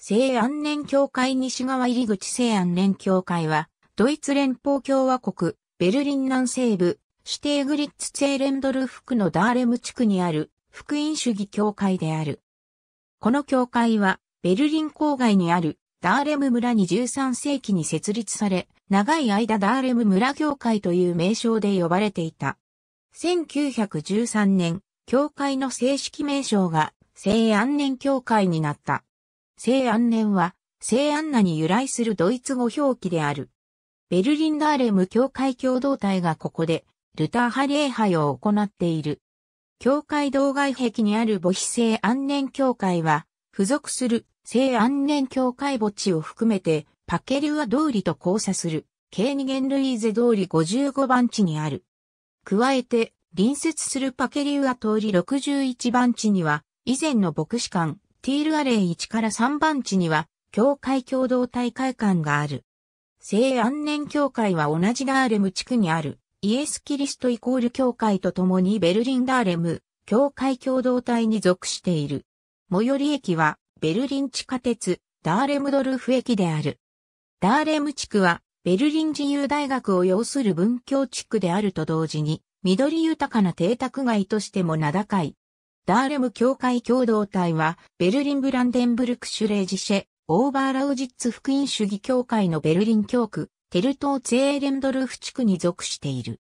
西安年協会西側入口西安年協会は、ドイツ連邦共和国、ベルリン南西部、シテーグリッツツェーレンドルフ区のダーレム地区にある、福音主義協会である。この協会は、ベルリン郊外にある、ダーレム村に13世紀に設立され、長い間ダーレム村協会という名称で呼ばれていた。1913年、協会の正式名称が、西安年協会になった。聖安年は、聖安那に由来するドイツ語表記である。ベルリンダーレム教会共同体がここで、ルター派礼拝を行っている。教会道外壁にある母子聖安年教会は、付属する聖安年教会墓地を含めて、パケルア通りと交差する、ケーニゲンルイーゼ通り55番地にある。加えて、隣接するパケリウア通り61番地には、以前の牧師館、ティールアレイ1から3番地には、教会共同体会館がある。聖安年教会は同じダーレム地区にある、イエス・キリストイコール教会と共にベルリンダーレム、教会共同体に属している。最寄り駅は、ベルリン地下鉄、ダーレムドルフ駅である。ダーレム地区は、ベルリン自由大学を要する文教地区であると同時に、緑豊かな邸宅街としても名高い、ダーレム教会共同体は、ベルリンブランデンブルクシュレージシェ、オーバーラウジッツ福音主義教会のベルリン教区、テルトーツェーレンドルフ地区に属している。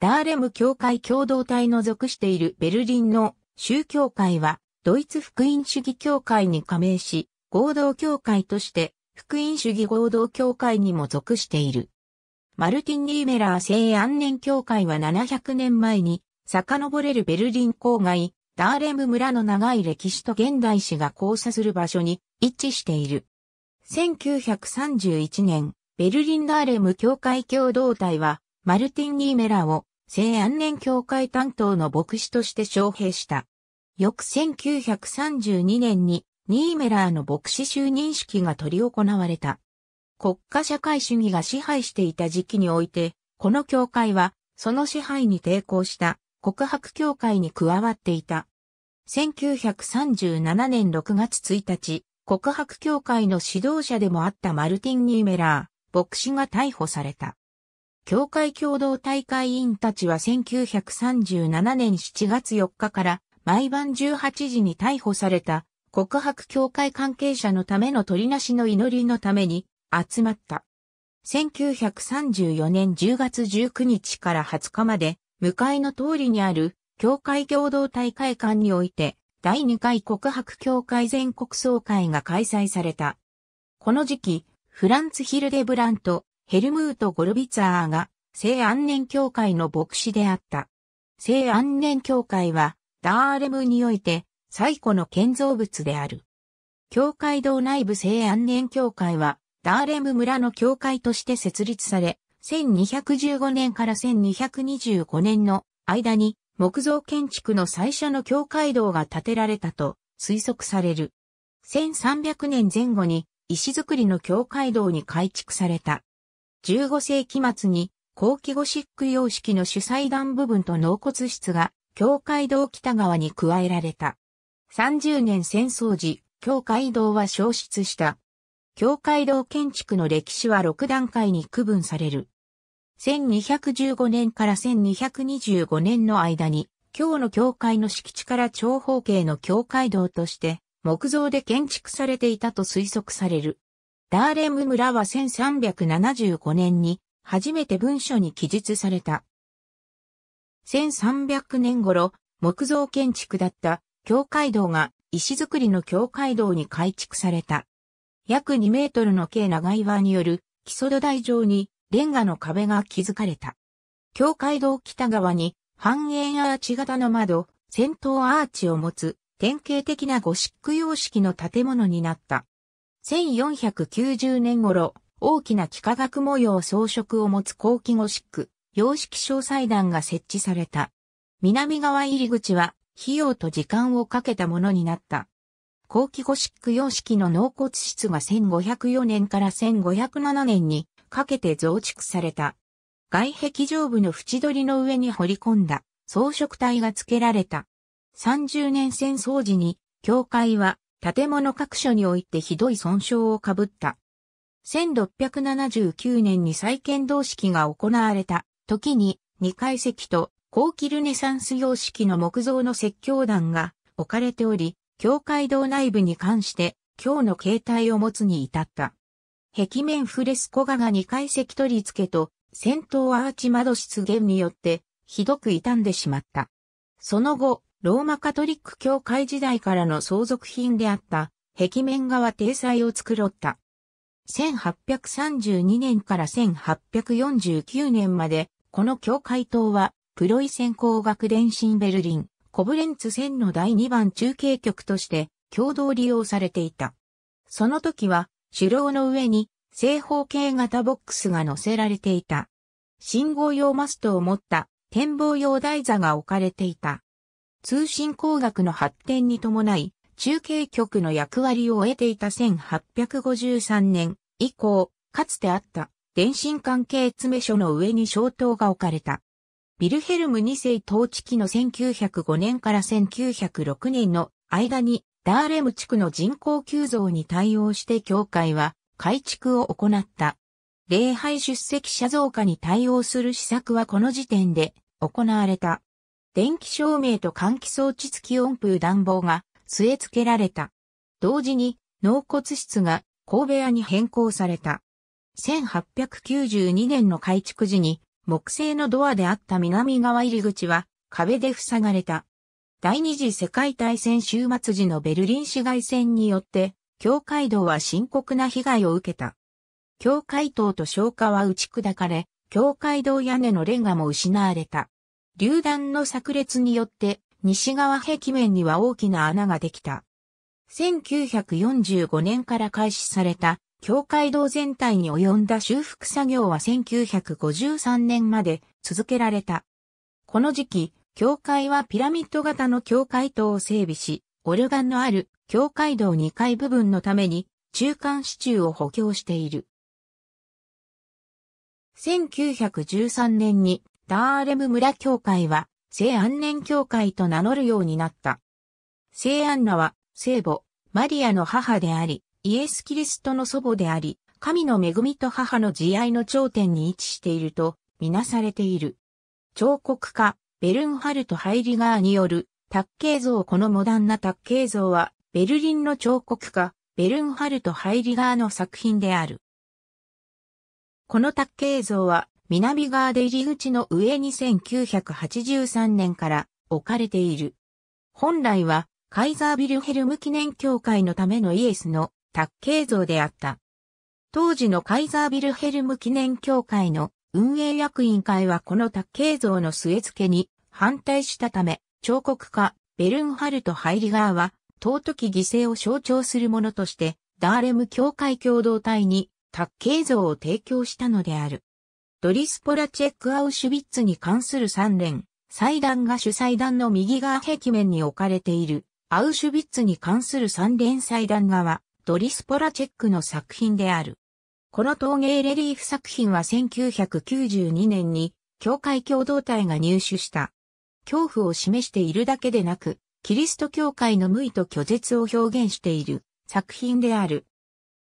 ダーレム教会共同体の属しているベルリンの宗教会は、ドイツ福音主義教会に加盟し、合同教会として、福音主義合同教会にも属している。マルティン・ニーメラー聖安年教会は700年前に、遡れるベルリン郊外、ダーレム村の長い歴史と現代史が交差する場所に一致している。1931年、ベルリンダーレム教会共同体は、マルティン・ニーメラを聖安年教会担当の牧師として招聘した。翌1932年にニーメラーの牧師就任式が執り行われた。国家社会主義が支配していた時期において、この教会は、その支配に抵抗した、告白教会に加わっていた。1937年6月1日、告白協会の指導者でもあったマルティン・ニーメラー、牧師が逮捕された。協会共同大会員たちは1937年7月4日から毎晩18時に逮捕された告白協会関係者のための取りなしの祈りのために集まった。1934年10月19日から20日まで向かいの通りにある教会共同体会館において、第2回告白教会全国総会が開催された。この時期、フランツ・ヒルデブラント、ヘルムート・ゴルビツァーが、聖安年教会の牧師であった。聖安年教会は、ダーレムにおいて、最古の建造物である。教会堂内部聖安年教会は、ダーレム村の教会として設立され、1215年から1225年の間に木造建築の最初の教会堂が建てられたと推測される。1300年前後に石造りの教会堂に改築された。15世紀末に後期ゴシック様式の主祭壇部分と納骨室が教会堂北側に加えられた。30年戦争時、教会堂は消失した。教会堂建築の歴史は6段階に区分される。1215年から1225年の間に、今日の教会の敷地から長方形の教会道として、木造で建築されていたと推測される。ダーレム村は1375年に、初めて文書に記述された。1300年頃、木造建築だった教会道が石造りの教会道に改築された。約2メートルの径長岩による基礎土台上にレンガの壁が築かれた。教会堂北側に半円アーチ型の窓、先頭アーチを持つ典型的なゴシック様式の建物になった。1490年頃、大きな幾何学模様装飾を持つ後期ゴシック、様式詳細団が設置された。南側入り口は費用と時間をかけたものになった。後期ゴシック様式の納骨室が1504年から1507年にかけて増築された。外壁上部の縁取りの上に掘り込んだ装飾体が付けられた。30年戦争時に、教会は建物各所においてひどい損傷をかぶった。1679年に再建動式が行われた時に二階席と後期ルネサンス様式の木造の説教団が置かれており、教会堂内部に関して今日の形態を持つに至った。壁面フレスコ画が2階席取り付けと先頭アーチ窓出現によってひどく傷んでしまった。その後、ローマカトリック教会時代からの相続品であった壁面画は体裁を作ろった。1832年から1849年まで、この教会塔は、プロイセン工学電信ベルリン、コブレンツ線の第2番中継局として、共同利用されていた。その時は、主楼の上に正方形型ボックスが載せられていた。信号用マストを持った展望用台座が置かれていた。通信工学の発展に伴い、中継局の役割を得ていた1853年以降、かつてあった電信関係詰め所の上に消灯が置かれた。ビルヘルム2世統治期の1905年から1906年の間にダーレム地区の人口急増に対応して教会は改築を行った。礼拝出席者増加に対応する施策はこの時点で行われた。電気照明と換気装置付き温風暖房が据え付けられた。同時に納骨室が神部屋に変更された。1892年の改築時に木製のドアであった南側入り口は壁で塞がれた。第二次世界大戦終末時のベルリン市街戦によって、教会道は深刻な被害を受けた。教会堂と消火は打ち砕かれ、教会道屋根のレンガも失われた。榴弾の炸裂によって、西側壁面には大きな穴ができた。1945年から開始された、教会道全体に及んだ修復作業は1953年まで続けられた。この時期、教会はピラミッド型の教会塔を整備し、オルガンのある教会堂2階部分のために中間支柱を補強している。1913年にダーレム村教会は聖安年教会と名乗るようになった。聖安ナは聖母、マリアの母であり、イエス・キリストの祖母であり、神の恵みと母の慈愛の頂点に位置しているとみなされている。彫刻家、ベルンハルト・ハイリガーによる卓形像このモダンな卓形像はベルリンの彫刻家ベルンハルト・ハイリガーの作品である。この卓形像は南側で入り口の上に1983年から置かれている。本来はカイザービルヘルム記念協会のためのイエスの卓形像であった。当時のカイザービルヘルム記念協会の運営役員会はこの卓形像の据え付けに反対したため、彫刻家、ベルンハルト・ハイリガーは、尊き犠牲を象徴するものとして、ダーレム教会共同体に、卓形像を提供したのである。ドリスポラチェック・アウシュビッツに関する三連、祭壇が主祭壇の右側壁面に置かれている、アウシュビッツに関する三連祭壇側、ドリスポラチェックの作品である。この陶芸レリーフ作品は1992年に教会共同体が入手した。恐怖を示しているだけでなく、キリスト教会の無意と拒絶を表現している作品である。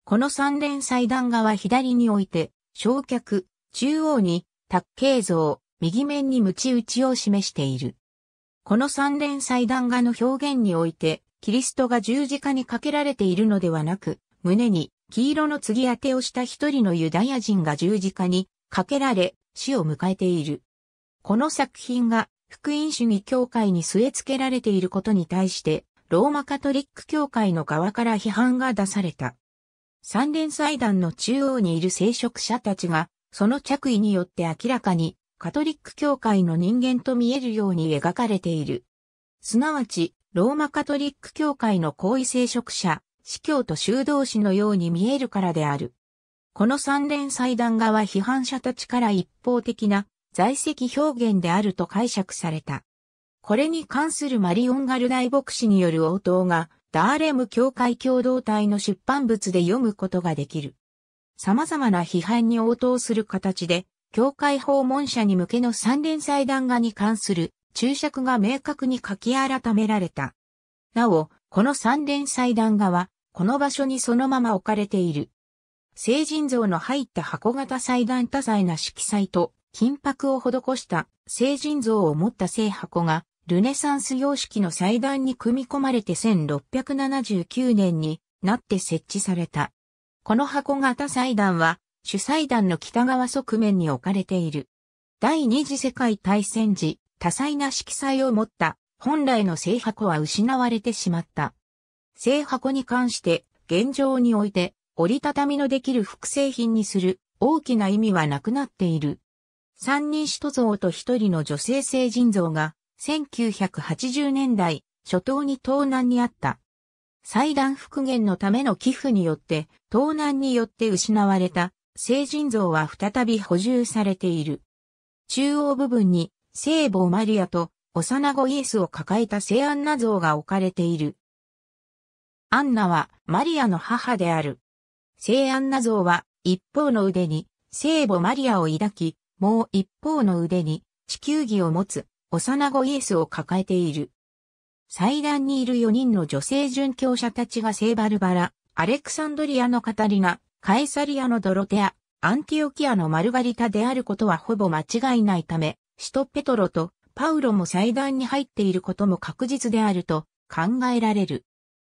この三連祭壇画は左において、焼却、中央に、卓形像、右面に鞭打ちを示している。この三連祭壇画の表現において、キリストが十字架にかけられているのではなく、胸に黄色の継ぎ当てをした一人のユダヤ人が十字架にかけられ死を迎えている。この作品が福音主義教会に据え付けられていることに対してローマカトリック教会の側から批判が出された。三連祭壇の中央にいる聖職者たちがその着衣によって明らかにカトリック教会の人間と見えるように描かれている。すなわち、ローマカトリック教会の行為聖職者、司教と修道士のように見えるからである。この三連祭壇画は批判者たちから一方的な在籍表現であると解釈された。これに関するマリオン・ガル大牧師による応答が、ダーレム教会共同体の出版物で読むことができる。様々な批判に応答する形で、教会訪問者に向けの三連祭壇画に関する注釈が明確に書き改められた。なお、この三連祭壇画は、この場所にそのまま置かれている。聖人像の入った箱型祭壇多彩な色彩と金箔を施した聖人像を持った聖箱がルネサンス様式の祭壇に組み込まれて1679年になって設置された。この箱型祭壇は主祭壇の北側側面に置かれている。第二次世界大戦時、多彩な色彩を持った本来の聖箱は失われてしまった。製箱に関して、現状において、折りたたみのできる複製品にする大きな意味はなくなっている。三人首都像と一人の女性成人像が1980年代初頭に東南にあった。祭壇復元のための寄付によって東南によって失われた成人像は再び補充されている。中央部分に聖母マリアと幼子イエスを抱えた聖アンナ像が置かれている。アンナはマリアの母である。聖アンナ像は一方の腕に聖母マリアを抱き、もう一方の腕に地球儀を持つ幼子イエスを抱えている。祭壇にいる4人の女性殉教者たちが聖バルバラ、アレクサンドリアのカタリナ、カエサリアのドロテア、アンティオキアのマルガリタであることはほぼ間違いないため、シトペトロとパウロも祭壇に入っていることも確実であると考えられる。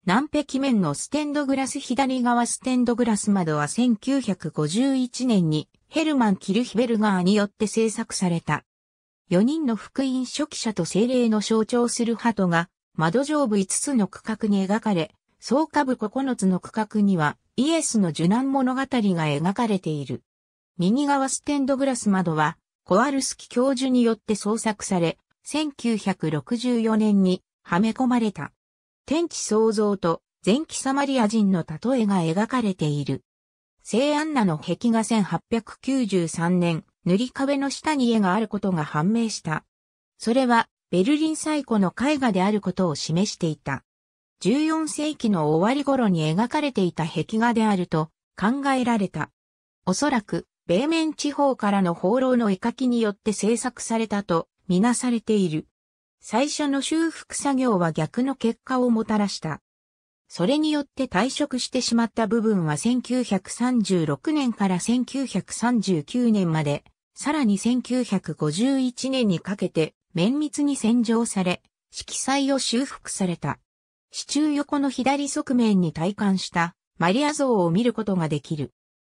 南壁面のステンドグラス左側ステンドグラス窓は1951年にヘルマン・キルヒベルガーによって制作された。4人の福音書記者と精霊の象徴する鳩が窓上部5つの区画に描かれ、総下部9つの区画にはイエスの受難物語が描かれている。右側ステンドグラス窓はコアルスキ教授によって創作され、1964年にはめ込まれた。天地創造と前期サマリア人の例えが描かれている。聖アンナの壁画1893年、塗り壁の下に絵があることが判明した。それは、ベルリン最古の絵画であることを示していた。14世紀の終わり頃に描かれていた壁画であると考えられた。おそらく、米面地方からの放浪の絵描きによって制作されたとみなされている。最初の修復作業は逆の結果をもたらした。それによって退職してしまった部分は1936年から1939年まで、さらに1951年にかけて綿密に洗浄され、色彩を修復された。支柱横の左側面に体感したマリア像を見ることができる。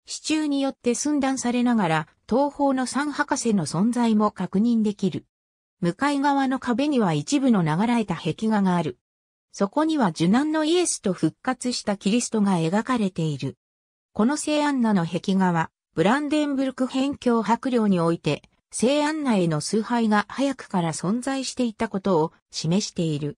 支柱によって寸断されながら、東方の三博士の存在も確認できる。向かい側の壁には一部の流らた壁画がある。そこには受難のイエスと復活したキリストが描かれている。この聖アンナの壁画は、ブランデンブルク辺境白領において、聖アンナへの崇拝が早くから存在していたことを示している。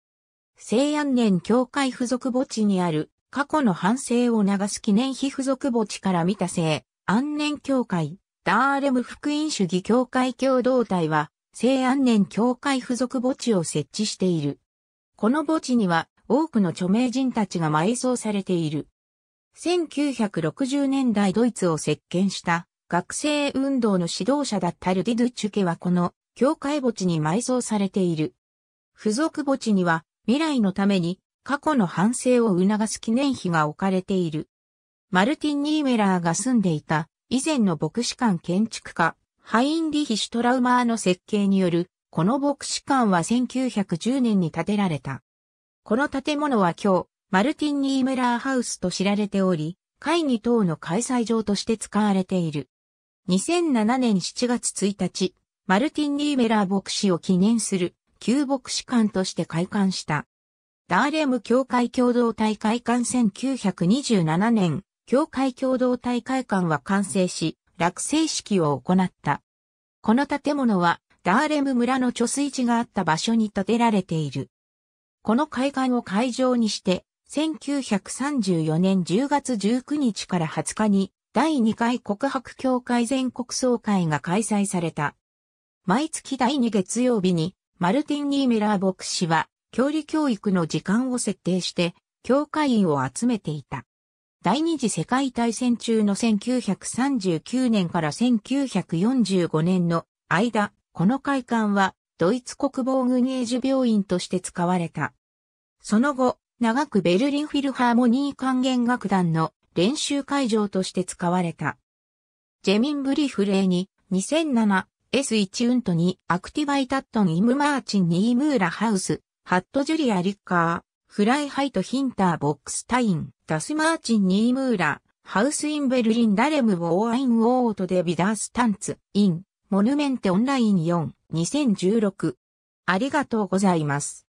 聖安年教会付属墓地にある過去の反省を流す記念碑付属墓地から見た聖安年教会、ダーレム福音主義教会共同体は西安年教会付属墓地を設置している。この墓地には多くの著名人たちが埋葬されている。1960年代ドイツを席巻した学生運動の指導者だったルディ・ドゥ・チュケはこの教会墓地に埋葬されている。付属墓地には未来のために過去の反省を促す記念碑が置かれている。マルティン・ニーメラーが住んでいた以前の牧師館建築家ハインリヒ・シュトラウマーの設計による、この牧師館は1910年に建てられた。この建物は今日、マルティン・ニームラーハウスと知られており、会議等の開催場として使われている。2007年7月1日、マルティン・ニーメラー牧師を記念する旧牧師館として開館した。ダーレム教会共同体会館1927年、教会共同体会館は完成し、落成式を行った。この建物はダーレム村の貯水池があった場所に建てられている。この海岸を会場にして、1934年10月19日から20日に第2回告白協会全国総会が開催された。毎月第2月曜日にマルティン・ニーメラー牧師は教理教育の時間を設定して教会員を集めていた。第二次世界大戦中の1939年から1945年の間、この会館はドイツ国防軍営事病院として使われた。その後、長くベルリンフィルハーモニー管弦楽団の練習会場として使われた。ジェミンブリフレーに 2007S1 ウントにアクティバイタットンイムマーチンニームーラハウス、ハットジュリア・リッカー、フライハイト・ヒンター・ボックスタイン。ダスマーチン・ニームーラ、ハウス・イン・ベルリン・ダレム・ウォー・アイン・ウォート・デ・ビダースタンツ、イン、モヌメンテ・オンライン4、2016。ありがとうございます。